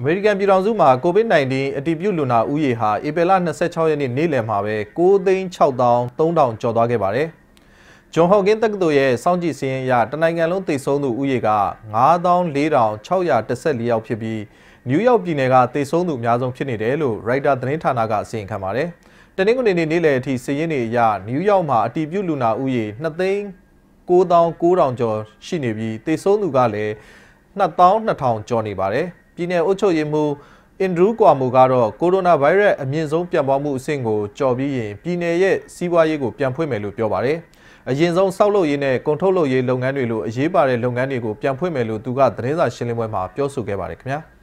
အမေရိကန်ပြည်ထောင်စုမှာ COVID-19 အတည်ပြုလူနာဦးရေဟာဧပြီလ26ရက်နေ့နေ့လယ်မှာပဲ9,600,300ကျော်သွားခဲ့ပါတယ်။ဂျွန်ဟော့ကင်းတက္ကသိုလ်ရဲ့စောင့်ကြည့်စည်းရင်းအရတနိုင်ငံလုံးသေဆုံးသူဦးရေက9,4614ယောက်ဖြစ်ပြီးနယူးယောက်ပြည်နယ်ကသေဆုံးသူအများဆုံးဖြစ်နေတယ်လို့ရိုက်တာသတင်းဌာနကအစီရင်ခံပါတယ်။တနင်္ဂနွေနေ့နေ့လယ်အထိစည်းရင်းတွေအရနယူးယောက်မှာအတည်ပြုလူနာဦးရေ2,900ကျော်ရှိနေပြီးသေဆုံးသူကလည်း22,000ကျော်နေပါတယ်။ပြည်내အုပ်ချုပ်ရေးမှူးအင်ဒရူးကွာမူကတော့ကိုရိုနာဗိုင်းရပ်အမြင့်ဆုံးပြန့်ပွားမှုအဆင့်ကိုကျော်ပြီးရင်ပြည်내ရဲ့စီးပွားရေးကိုပြန်ဖွင့်မယ်လို့ပြောပါတယ်။အရင်ဆုံးစောက်လုပ်ရေးနဲ့ကုန်ထုတ်လုပ်ရေးလုပ်ငန်းတွေလိုအရေးပါတဲ့လုပ်ငန်းတွေကိုပြန်ဖွင့်မယ်လို့သူကသတင်းစာရှင်းလင်းပွဲမှာပြောဆိုခဲ့ပါတယ်ခင်ဗျာ။